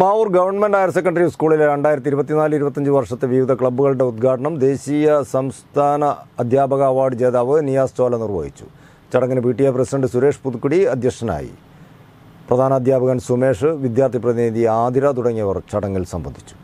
Mavoor government higher secondary സ്കൂളിലെ രണ്ടായിരത്തി ഇരുപത്തിനാല് ഇരുപത്തഞ്ച് വർഷത്തെ വിവിധ ക്ലബ്ബുകളുടെ ഉദ്ഘാടനം ദേശീയ സംസ്ഥാന അധ്യാപക അവാർഡ് ജേതാവ് നിയാസ് ചോല നിർവഹിച്ചു ചടങ്ങിന് P T A president Suresh Puthukkudi അധ്യക്ഷനായി പ്രധാന അധ്യാപകൻ സുമേഷ് വിദ്യാർത്ഥി പ്രതിനിധി ആതിര തുടങ്ങിയവർ ചടങ്ങിൽ സംബന്ധിച്ചു